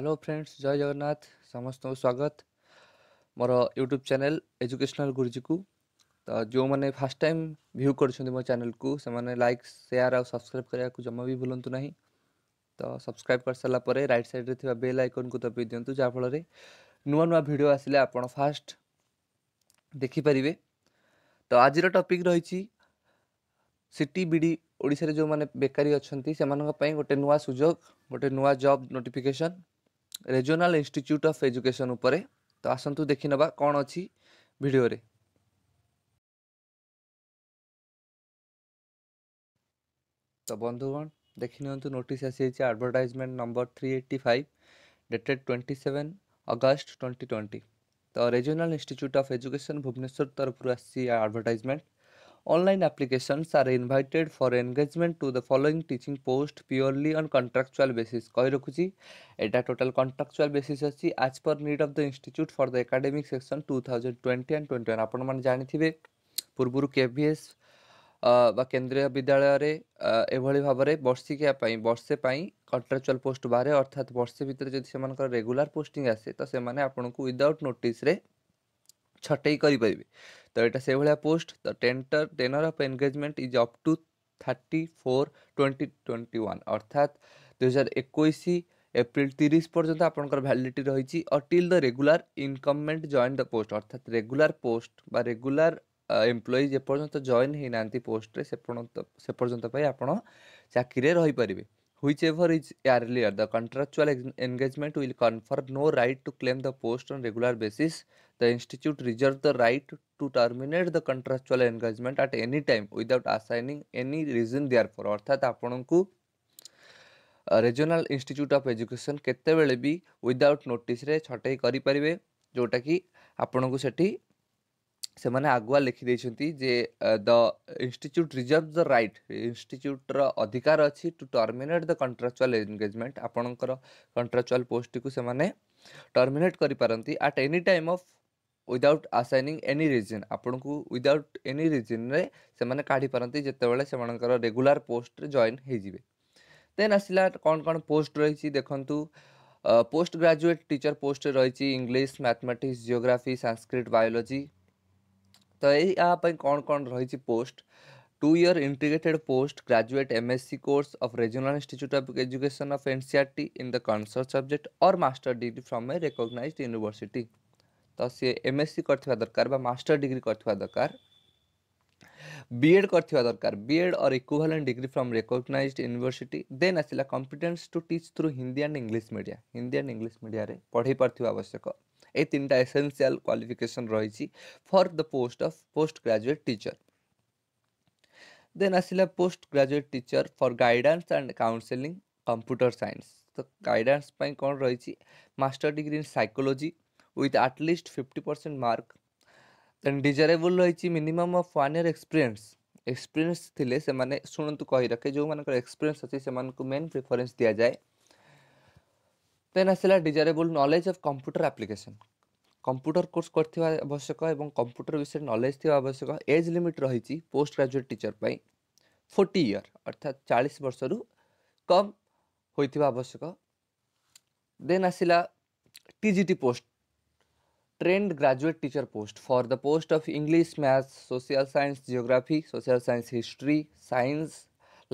Hello friends जय जगन्नाथ समस्त को स्वागत मोर यूट्यूब चैनल एजुकेशनल गुरुजी को तो जो मैंने फास्ट टाइम भ्यू कर मो चेल को से लाइक सेयार आ सब्सक्राइब करने को जमा भी भूलं ना तो सब्सक्राइब कर सारापर रईट सैड्रे बेल आइकन को दबे दिंतु जहाँफल नुआ नुआ भिड आसे आप फास्ट देखिपर तो आज टपिक रही सिटी बीडी ओडे जो मैंने बेकारी अच्छा से मैं गोटे नुआ सुजोग गोटे नुआ job notification Regional Institute of Education ଉପରେ ତ ଆସନ୍ତୁ ଦେଖିନେବା କ'ଣ ଅଛି ଭିଡ଼ିଓରେ ତ ବନ୍ଧୁଗଣ ଦେଖିନିଅନ୍ତୁ ନୋଟିସ୍ ଆସିଯାଇଛି advertisement number three eighty five dated twenty seven August twenty twenty ତ Regional Institute of Education Bhubaneswar ତରଫରୁ ଆସିଛି advertisement Online applications are invited for engagement to the following teaching post purely on contractual basis. कहि रखुଛି ଏଇଟା total contractual basis ଅଛି as per need of the institute for the academic session two thousand twenty and twenty one ଆପଣମାନେ ଜାଣିଥିବେ ପୂର୍ବରୁ କେ V S ବା କେନ୍ଦ୍ରୀୟ ବିଦ୍ୟାଳୟରେ ଏଭଳି ଭାବରେ ବର୍ଷିକିଆ ପାଇଁ ବର୍ଷେ ପାଇଁ କଣ୍ଟ୍ରାକ୍ଚୁଆଲ୍ ପୋଷ୍ଟ ବାହାରେ ଅର୍ଥାତ୍ ବର୍ଷେ ଭିତରେ ଯଦି ସେମାନଙ୍କର ରେଗୁଲାର ପୋଷ୍ଟିଂ ଆସେ ତ ସେମାନେ ଆପଣଙ୍କୁ ୱିଦାଉଟ୍ ନୋଟିସ୍ରେ ଛଟେଇ କରିପାରିବେ ତ ଏଇଟା ସେଇଭଳିଆ ପୋଷ୍ଟ ତ tender tenure of engagement is up to thirty four twenty twenty one ଅର୍ଥାତ୍ ଦୁଇହଜାର ଏକୋଇଶ ଏପ୍ରିଲ ତିରିଶ ପର୍ଯ୍ୟନ୍ତ ଆପଣଙ୍କର ଭ୍ୟାଲିଡ଼ିଟି ରହିଛି until the regular incumbent join the post ଅର୍ଥାତ୍ ରେଗୁଲାର ପୋଷ୍ଟ ବା ରେଗୁଲାର ଏମ୍ପ୍ଲୟି ଯେପର୍ଯ୍ୟନ୍ତ ଜଏନ୍ ହେଇନାହାନ୍ତି ପୋଷ୍ଟରେ ସେ ପର୍ଯ୍ୟନ୍ତ ପାଇଁ ଆପଣ ଚାକିରିରେ ରହିପାରିବେ Whichever is earlier, the contractual engagement will confer no right to claim the post on regular basis. The institute reserves the right to terminate the contractual engagement at any time without assigning any reason therefor. अर्थात आपको regional institute of education କେତେବେଳେ ବି without ନୋଟିସ୍ରେ ଛଟେଇ କରିପାରିବେ ଯେଉଁଟାକି ଆପଣଙ୍କୁ ସେଠି ସେମାନେ ଆଗୁଆ ଲେଖିଦେଇଛନ୍ତି ଯେ the institute reserve the right ଇନଷ୍ଟିଚ୍ୟୁଟ୍ର ଅଧିକାର ଅଛି to terminate the contractual engagement ଆପଣଙ୍କର କଣ୍ଟ୍ରାକ୍ଚୁଆଲ୍ ପୋଷ୍ଟଟିକୁ ସେମାନେ ଟର୍ମିନେଟ୍ କରିପାରନ୍ତି at any time of without assigning any reason ଆପଣଙ୍କୁ ୱିଦାଉଟ୍ ଏନି ରିଜିନ୍ରେ ସେମାନେ କାଢ଼ିପାରନ୍ତି ଯେତେବେଳେ ସେମାନଙ୍କର ରେଗୁଲାର ପୋଷ୍ଟରେ ଜଏନ୍ ହେଇଯିବେ ଦେନ୍ ଆସିଲା କ'ଣ କ'ଣ ପୋଷ୍ଟ ରହିଛି ଦେଖନ୍ତୁ ପୋଷ୍ଟ ଗ୍ରାଜୁଏଟ୍ ଟିଚର୍ ପୋଷ୍ଟରେ ରହିଛି English mathematics geography Sanskrit biology तो यही आप कौन कौन रही post two year integrated post graduate M S C course of Regional Institute of Education of N CR NCERT in the concern subject और master degree from a recognise university तो सी M S सी कर दरकार master degree कर दरकार BEd कर दरकार BEd और equivalent degree from recognise university then आसा competence to teach through Hindi and English media Hindi and English media पढ़े पार्थ आवश्यक এই তিনটা এসেনসিয়াল কোয়ালিফিকেসন রয়েছে for the post of post graduate teacher then আসিলা post graduate teacher for guidance and counselling computer science ତ guidance ପାଇଁ କ'ଣ ରହିଛି master degree in psychology with at least fifty percent mark then desirable ରହିଛି minimum of one year experience experience ଥିଲେ ସେମାନେ ଶୁଣନ୍ତୁ କହି ରଖେ ଯେଉଁମାନଙ୍କର ଏକ୍ସପିରିଏନ୍ସ ଅଛି ସେମାନଙ୍କୁ ମେନ୍ ପ୍ରିଫରେନ୍ସ ଦିଆଯାଏ ଦେନ୍ ଆସିଲା desirable knowledge of computer application computer course କରିଥିବା ଆବଶ୍ୟକ ଏବଂ କମ୍ପ୍ୟୁଟର ବିଷୟରେ ନଲେଜ୍ ଥିବା ଆବଶ୍ୟକ ଏଜ୍ ଲିମିଟ୍ ରହିଛି ପୋଷ୍ଟ ଗ୍ରାଜୁଏଟ୍ ଟିଚର୍ ପାଇଁ ଫୋର୍ଟି ଇୟର୍ ଅର୍ଥାତ୍ ଚାଳିଶ ବର୍ଷରୁ କମ୍ ହୋଇଥିବା ଆବଶ୍ୟକ ଦେନ୍ ଆସିଲା TGT post trained graduate teacher post for the post of English math social science geography social science history science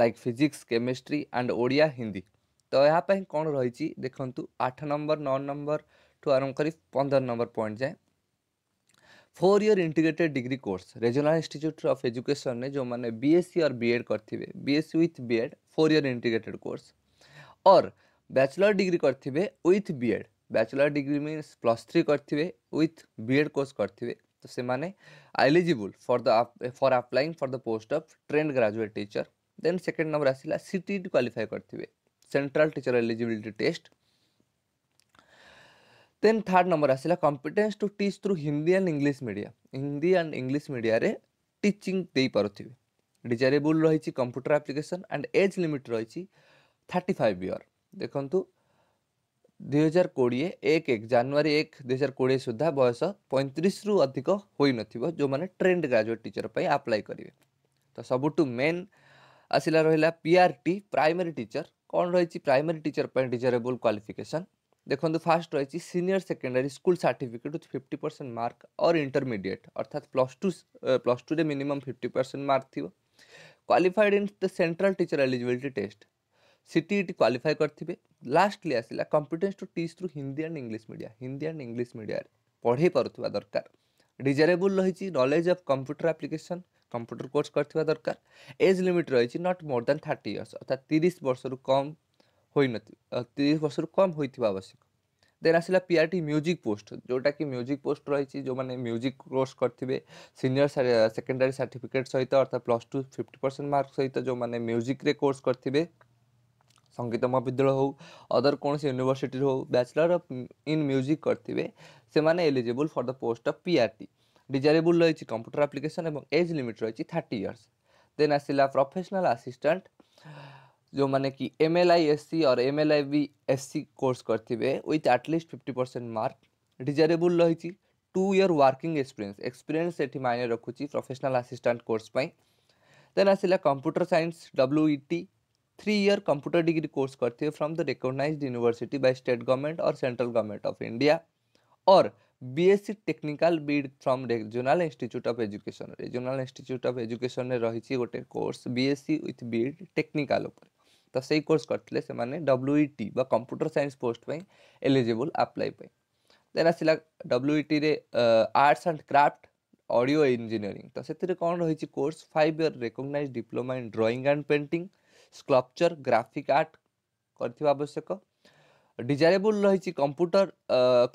like physics chemistry and Odia Hindi तो ଏହା कौन रही ରହିଛି आठ नंबर नौ नंबर ठू ଆରମ୍ଭ कर ପନ୍ଦର नंबर पॉइंट ଯାଏଁ four year integrated degree course Regional Institute of Education जो मैंने बीएससी और बीएड करते BSc with BEd four year integrated course और बैचलर डिग्री करते with BEd bachelor degree means plus three करते विथ बीएड कोर्स करते तो से मैंने eligible for the for applying for the post of trained graduate teacher then second number आसला CTET qualify करेंगे Central Teacher eligibility test then third number ଆସିଲା competence to teach through Hindi and English media Hindi and English ମିଡ଼ିଆରେ teaching ଦେଇପାରୁଥିବେ desirable ରହିଛି computer application and age limit ରହିଛି thirty five year ଦେଖନ୍ତୁ ଦୁଇହଜାର କୋଡ଼ିଏ ଏକ ଏକ ଜାନୁଆରୀ ଏକ ଦୁଇହଜାର କୋଡ଼ିଏ ସୁଦ୍ଧା ବୟସ ପଇଁତିରିଶରୁ ଅଧିକ ହୋଇନଥିବ ଯେଉଁମାନେ ଟ୍ରେଣ୍ଡ ଗ୍ରାଜୁଏଟ୍ ଟିଚର୍ ପାଇଁ ଆପ୍ଲାଏ କରିବେ ତ ସବୁଠୁ ମେନ୍ ଆସିଲା ରହିଲା P R T primary teacher କ'ଣ ରହିଛି ପ୍ରାଇମେରୀ ଟିଚର ପାଇଁ ଡିଜରେବୁଲ୍ କ୍ୱାଲିଫିକେସନ୍ ଦେଖନ୍ତୁ ଫାର୍ଷ୍ଟ ରହିଛି senior secondary school certificate fifty percent mark or intermediate ଅର୍ଥାତ୍ ପ୍ଲସ୍ ଟୁ ପ୍ଲସ୍ ଟୁରେ ମିନିମମ୍ ଫିଫ୍ଟି ପରସେଣ୍ଟ ମାର୍କ ଥିବ qualified in the Central Teacher Eligibility Test CTET qualify କରିଥିବେ lastly ଆସିଲା competence to teach through Hindi and English media Hindi and English ମିଡ଼ିଆରେ ପଢ଼େଇ ପାରୁଥିବା ଦରକାର desirable ରହିଛି knowledge of computer application computer course করা দরকার এজ লিমিট রয়েছে not more than thirty years অর্থাৎ তিরিশ বর্ষর কম হয়ে তিরিশ বর্ষর কম হয়ে আবশ্যক ଦେନ୍ ଆସିଲା P R T music post ଯେଉଁଟାକି ମ୍ୟୁଜିକ୍ ପୋଷ୍ଟ ରହିଛି ଯେଉଁମାନେ ମ୍ୟୁଜିକ୍ କୋର୍ସ କରିଥିବେ ସିନିୟର ସେକେଣ୍ଡାରୀ ସାର୍ଟିଫିକେଟ୍ ସହିତ ଅର୍ଥାৎ plus two fifty percent mark ସହିତ ଯେଉଁମାନେ ମ୍ୟୁଜିକ୍ରେ କୋର୍ସ କରିଥିବେ ସଙ୍ଗୀତ ମହାବିଦ୍ୟାଳୟ ହେଉ ଅଦର କୌଣସି ୟୁନିଭର୍ସିଟିରୁ ହେଉ ବ୍ୟାଚଲର୍ ଅଫ୍ ଇନ୍ ମ୍ୟୁଜିକ୍ କରିଥିବେ ସେମାନେ eligible for the post of P R T desirable রয়েছে কম্পিউটার আপ্লিকেসন এবং এজ লিমিট রয়েছে থার্টি ইয়র্স দেন আসিলা প্রফেশনাল আসিষ্টাট ଯେଉଁମାନେ କି M L I S C or M L I B S C course କରିଥିବେ with at least fifty percent mark desirable ରହିଛି two year working experience experience ଏଠି ମାଇନେ ରଖୁଛି professional assistant course ପାଇଁ then ଆସିଲା computer science W E T three year computer degree course କରିଥିବେ from the recognised university by state government or central government of India or BSc technical BEd from Regional Institute of Education Regional Institute of এজুকেশনে রয়েছে গোটে course BSc with BEd technical উপরে তো সেই course করলে সে WET বা computer science post পাই এলিজিবল আপ্লাই পাই দেন আসিলা ডব্লুইটিরে arts and craft audio engineering তো সেতিরে কোণ রয়েছে course five year recognise diploma in drawing and painting sculpture graphic art করতে আবশ্যক ଡିଜାରେବୁଲ୍ ରହିଛି computer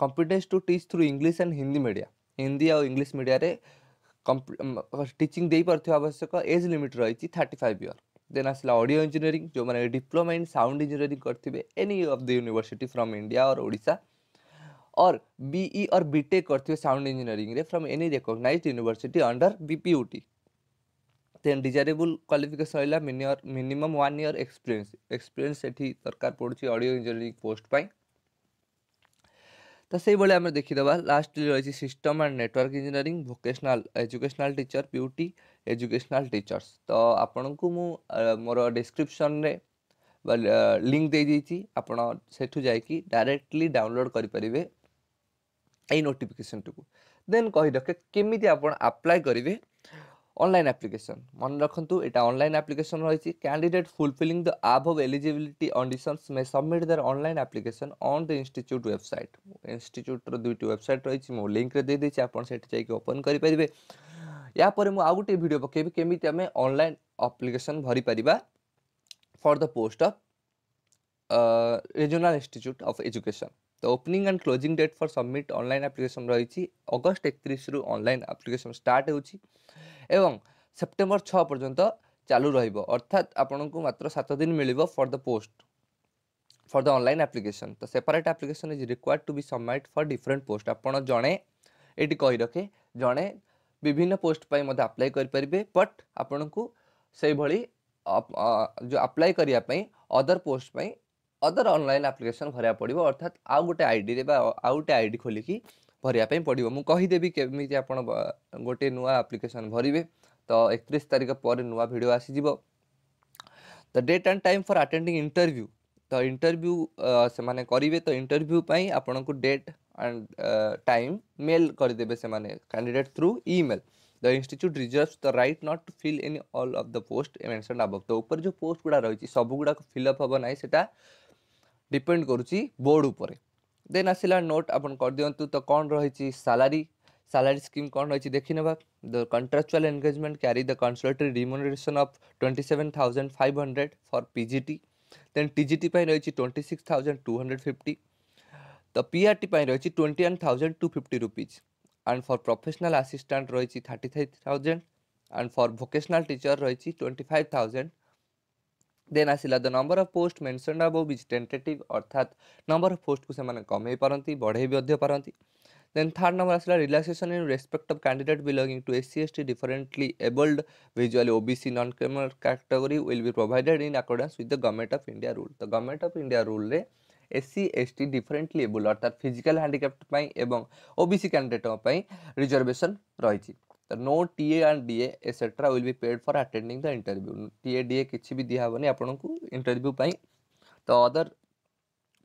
competence to teach through English and Hindi media Hindi ଆଉ ଇଂଲିଶ ମିଡ଼ିଆରେ ଟିଚିଂ ଦେଇପାରୁଥିବା ଆବଶ୍ୟକ ଏଜ୍ ଲିମିଟ୍ ରହିଛି ଥାର୍ଟି ଫାଇଭ୍ ଇୟର୍ ଦେନ୍ ଆସିଲା ଅଡ଼ିଓ ଇଞ୍ଜିନିୟରିଂ ଯେଉଁମାନେ ଡିପ୍ଲୋମା ଇନ୍ ସାଉଣ୍ଡ ଇଞ୍ଜିନିୟରିଂ କରିଥିବେ any of the university from India or Odisha or BE or BTech କରିଥିବେ sound ଇଞ୍ଜିନିୟରିଂରେ from any recognise university under BPUT then desirable qualification ରହିଲା minimum one year experience experience ସେଠି ଦରକାର ପଡ଼ୁଛି audio engineering post ପାଇଁ ତ ସେଇଭଳି ଆମେ ଦେଖିଦେବା ଲାଷ୍ଟରେ ରହିଛି system and network engineering vocational educational teacher PUT educational teachers ତ ଆପଣଙ୍କୁ ମୁଁ ମୋର ଡିସ୍କ୍ରିପ୍ସନ୍ରେ ବା ଲିଙ୍କ୍ ଦେଇଦେଇଛି ଆପଣ ସେଠୁ ଯାଇକି ଡାଇରେକ୍ଟଲି ଡାଉନଲୋଡ଼୍ କରିପାରିବେ ଏଇ ନୋଟିଫିକେସନ୍ଟିକୁ ଦେନ୍ କହିରଖେ କେମିତି ଆପଣ ଆପ୍ଲାଏ କରିବେ অনলাইন অ্যাপ্লিকেশন মনে রাখন্তু এটা অনলাইন অ্যাপ্লিকেশন রয়েছে candidate fulfilling the above eligibility conditions may submit their online application on the institute website ଇନଷ୍ଟିଚ୍ୟୁଟ୍ର ଦୁଇଟି ୱେବସାଇଟ୍ ରହିଛି ମୁଁ ଲିଙ୍କରେ ଦେଇଦେଇଛି ଆପଣ ସେଠି ଯାଇକି ଓପନ୍ କରିପାରିବେ ଏହାପରେ ମୁଁ ଆଉ ଗୋଟିଏ ଭିଡ଼ିଓ ପକାଇବି କେମିତି ଆମେ ଅନଲାଇନ୍ ଆପ୍ଲିକେସନ୍ ଭରିପାରିବା for the post of Regional Institute of Education ତ opening and closing date for submit online application ରହିଛି ଅଗଷ୍ଟ ଏକତିରିଶରୁ ଅନଲାଇନ୍ ଆପ୍ଲିକେସନ୍ ଷ୍ଟାର୍ଟ ହେଉଛି ଏବଂ ସେପ୍ଟେମ୍ବର ଛଅ ପର୍ଯ୍ୟନ୍ତ ଚାଲୁ ରହିବ ଅର୍ଥାତ୍ ଆପଣଙ୍କୁ ମାତ୍ର ସାତ ଦିନ ମିଳିବ for the post for the online application ତ separate application is required to be submit for different post ଆପଣ ଜଣେ ଏଇଠି କହି ରଖେ ଜଣେ ବିଭିନ୍ନ ପୋଷ୍ଟ ପାଇଁ ମଧ୍ୟ ଆପ୍ଲାଏ କରିପାରିବେ ବଟ୍ ଆପଣଙ୍କୁ ସେଇଭଳି ଯେଉଁ ଆପ୍ଲାଏ କରିବା ପାଇଁ ଅଦର ପୋଷ୍ଟ ପାଇଁ ଅଦର ଅନଲାଇନ୍ ଆପ୍ଲିକେସନ୍ କରିବାକୁ ପଡ଼ିବ ଅର୍ଥାତ୍ ଆଉ ଗୋଟେ ଆଇଡ଼ିରେ ବା ଆଉ ଗୋଟେ ଆଇଡ଼ି ଖୋଲିକି भरिया पड़ो मुदेवी केमी आप गोटे नुआ आप्लिकेसन भरवे तो एक तारिख पर नुआ भिड आसीज तो डेट एंड टाइम फर आटे इंटरव्यू तो इंटरव्यू से माने करेंगे तो इंटरव्यू पर आपन को डेट एंड टाइम मेल करदे से माने candidate through email the institute reserve the right not to fill any all of the post mention above तो ऊपर जो पोस्ट गुड़ा रही सबूत फिलअप हम ना से डिपेड करोर्ड उपर দেন আসিলা নোট আপন করদিও তো কণ রয়েছে স্যালারি স্যালারি স্কিম কণ রয়েছে দেখি নেবা the contractual engagement carry the consolatory remuneration of twenty seven thousand five hundred for PGT then TGT পাই রয়েছে twenty six thousand two hundred fifty the PRT পাই রয়েছে twenty one thousand two fifty rupees and for professional assistant রয়েছে thirty five thousand and for vocational teacher রয়েছে twenty five thousand then আসিলা the number of post mentioned above is tentative অর্থাৎ number of পোস্টକୁ ସେମାନେ କମେଇ ପାରନ୍ତି ବଢ଼େଇ ମଧ୍ୟ ପାରନ୍ତି ଦେନ୍ ଥାର୍ଡ଼ ନମ୍ବର ଆସିଲା relaxation in respect of candidate belonging to S C S T differently abled visually O B C non criminal category will be provided in accordance with the government of India rule ତ government of India ରୁଲ୍ରେ SC ST differently abled অর্থাৎ physical handicapped এবং OBC candidate reservation রয়েছে तो no TA and DA etcetera will be paid for attending the interview TA DA किसी भी दिया हेनी आपन को इंटरव्यू पाई तो अदर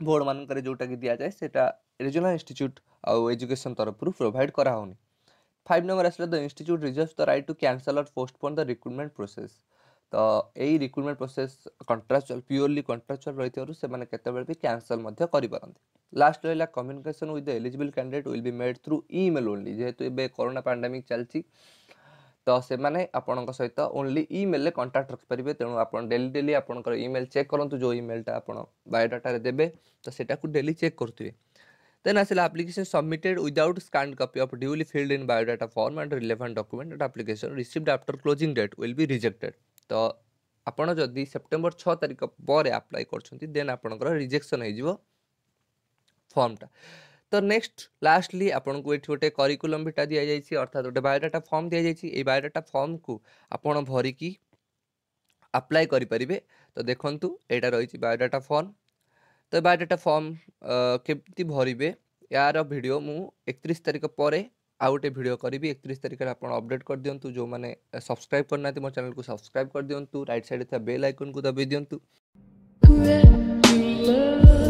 बोर्ड मानक जोटा कि दि जाए से रीजनल इन्यूट आउ एजुकेशन तरफ प्रोभाइड कराऊनि फाइव नंबर आसला the institute reserve the right to cancel और पोस्टपोन द रिक्रुटमेंट प्रोसेस तो ଏଇ recruitment process contractual purely contractual ରହିଥିବାରୁ ସେମାନେ କେତେବେଳେ ବି କ୍ୟାନସଲ୍ ମଧ୍ୟ କରିପାରନ୍ତି લાસ્ટ રહેલા communication with the eligible candidate will be made through email only ଯେହେତୁ ଏବେ କରୋନା ପାଣ୍ଡେମିକ୍ ଚାଲିଛି ତ ସେମାନେ ଆପଣଙ୍କ ସହିତ ଓନ୍ଲି ଇମେଲ୍ରେ କଣ୍ଟାକ୍ଟ ରଖିପାରିବେ ତେଣୁ ଆପଣ ଡେଲି ଡେଲି ଆପଣଙ୍କର ଇମେଲ୍ ଚେକ୍ କରନ୍ତୁ ଯେଉଁ ଇମେଲ୍ଟା ଆପଣ ବାୟୋଡାଟାରେ ଦେବେ ତ ସେଟାକୁ ଡେଲି ଚେକ୍ କରୁଥିବେ ଦେନ୍ ଆସିଲା application submitted without scanned copy of duly filled in biodata form and relevant document and application received after closing date will be rejected ତ ଆପଣ ଯଦି ସେପ୍ଟେମ୍ବର ଛଅ ତାରିଖ ପରେ ଆପ୍ଲାଏ କରୁଛନ୍ତି ଦେନ୍ ଆପଣଙ୍କର ରିଜେକ୍ସନ୍ ହେଇଯିବ ফর্মটা তো নেক্সট লাস্টলি আপনার এটি গোটে কারিকুলম ভিটা দিয়া যাই অর্থাৎ গোটে বায়োডাটা ফর্ম দিয়া যাই এই বায়োডাটা ফর্মকু আপনার ভরিকি আপ্লাই করে পারে তো দেখন্তু এটা রয়েছে বায়োডাটা ফর্ম তো বায়োডাটা ফর্ম কেমতি ভরিবে ইয়ার ভিডিও মু একত্রিশ তারিখ পরে আউ গোটে ভিডিও করবি একত্রিশ তারিখে আপনার অপডেট করে দিও যে সবসক্রাইব করে না মো চ্যানেল সবসক্রাইব করে দিও রাইট সাইড বেল আইকন কু দবাই দিও